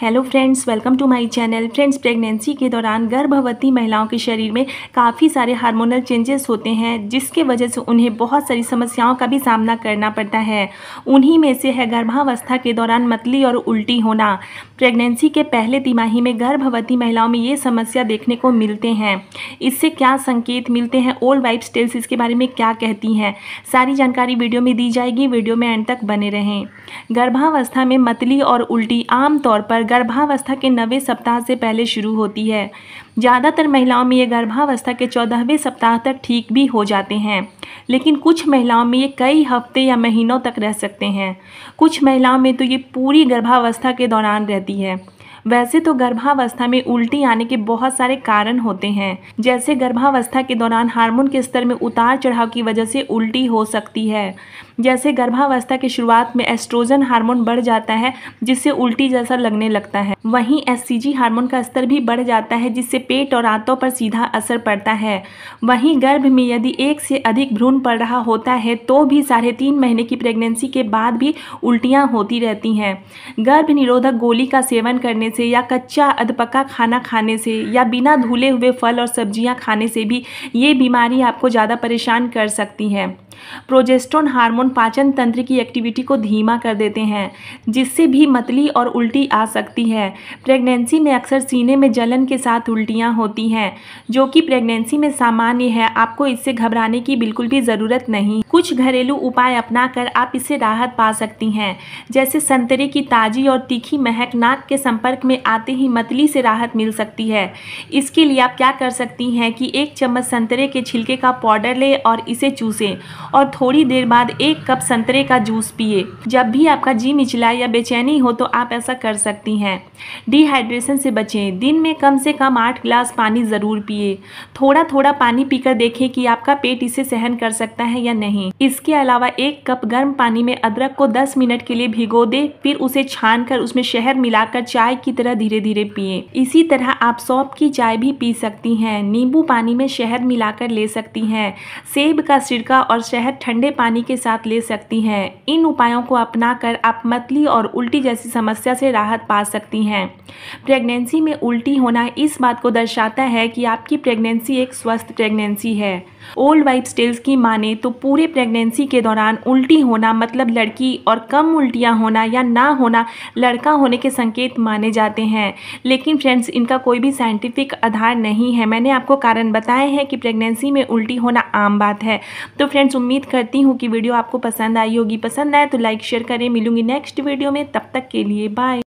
hello friends welcome to my channel friends pregnancy के दौरान गर्भवती महिलाओं के शरीर में काफ़ी सारे हार्मोनल चेंजेस होते हैं जिसके वजह से उन्हें बहुत सारी समस्याओं का भी सामना करना पड़ता है उन्हीं में से है गर्भावस्था के दौरान मतली और उल्टी होना प्रेगनेंसी के पहले तिमाही में गर्भवती महिलाओं में ये समस्या देखने को मिलते हैं इससे क्या संकेत मिलते हैं ओल्ड वाइफ स्टेल्स इसके बारे में क्या कहती हैं सारी जानकारी वीडियो में दी जाएगी वीडियो में एंड तक बने रहें गर्भावस्था में मतली और उल्टी आमतौर पर गर्भावस्था के नवे सप्ताह से पहले शुरू होती है ज़्यादातर महिलाओं में ये गर्भावस्था के चौदहवें सप्ताह तक ठीक भी हो जाते हैं लेकिन कुछ महिलाओं में ये कई हफ्ते या महीनों तक रह सकते हैं कुछ महिलाओं में तो ये पूरी गर्भावस्था के दौरान रहती है वैसे तो गर्भावस्था में उल्टी आने के बहुत सारे कारण होते हैं जैसे गर्भावस्था के दौरान हार्मोन के स्तर में उतार चढ़ाव की वजह से उल्टी हो सकती है जैसे गर्भावस्था की शुरुआत में एस्ट्रोजन हार्मोन बढ़ जाता है जिससे उल्टी जैसा लगने लगता है वहीं एससीजी हार्मोन का स्तर भी बढ़ जाता है जिससे पेट और आंतों पर सीधा असर पड़ता है वहीं गर्भ में यदि एक से अधिक भ्रूण पड़ रहा होता है तो भी साढ़े तीन महीने की प्रेगनेंसी के बाद भी उल्टियाँ होती रहती हैं गर्भ निरोधक गोली का सेवन करने से या कच्चा अधपका खाना खाने से या बिना धुले हुए फल और सब्ज़ियाँ खाने से भी ये बीमारी आपको ज़्यादा परेशान कर सकती हैं प्रोजेस्ट्रोन हार्मोन पाचन तंत्र की एक्टिविटी को धीमा कर देते हैं जिससे भी मतली और उल्टी आ सकती है प्रेगनेंसी में अक्सर सीने में जलन के साथ उल्टियाँ होती हैं जो कि प्रेगनेंसी में सामान्य है आपको इससे घबराने की बिल्कुल भी ज़रूरत नहीं कुछ घरेलू उपाय अपनाकर आप इसे राहत पा सकती हैं जैसे संतरे की ताज़ी और तीखी महक नाक के संपर्क में आते ही मतली से राहत मिल सकती है इसके लिए आप क्या कर सकती हैं कि एक चम्मच संतरे के छिलके का पाउडर लें और इसे चूसें और थोड़ी देर बाद एक कप संतरे का जूस पिए जब भी आपका जी मिचला या बेचैनी हो तो आप ऐसा कर सकती हैं डिहाइड्रेशन से बचें दिन में कम से कम आठ ग्लास पानी ज़रूर पिए थोड़ा थोड़ा पानी पीकर देखें कि आपका पेट इसे सहन कर सकता है या नहीं लें इसके अलावा एक कप गर्म पानी में अदरक को 10 मिनट के लिए भिगो दे फिर उसे छान कर उसमें शहद मिलाकर चाय की तरह धीरे धीरे पिए इसी तरह आप सौंप की चाय भी पी सकती हैं नींबू पानी में शहद मिलाकर ले सकती हैं सेब का सिरका और शहद ठंडे पानी के साथ ले सकती हैं इन उपायों को अपना कर आप मतली और उल्टी जैसी समस्या से राहत पा सकती हैं प्रेगनेंसी में उल्टी होना इस बात को दर्शाता है कि आपकी प्रेगनेंसी एक स्वस्थ प्रेगनेंसी है ओल्ड वाइफ स्टेल्स की माने तो पूरे प्रेगनेंसी के दौरान उल्टी होना मतलब लड़की और कम उल्टियाँ होना या ना होना लड़का होने के संकेत माने जाते हैं लेकिन फ्रेंड्स इनका कोई भी साइंटिफिक आधार नहीं है मैंने आपको कारण बताए हैं कि प्रेगनेंसी में उल्टी होना आम बात है तो फ्रेंड्स उम्मीद करती हूँ कि वीडियो आपको पसंद आई होगी पसंद आए तो लाइक शेयर करें मिलूंगी नेक्स्ट वीडियो में तब तक के लिए बाय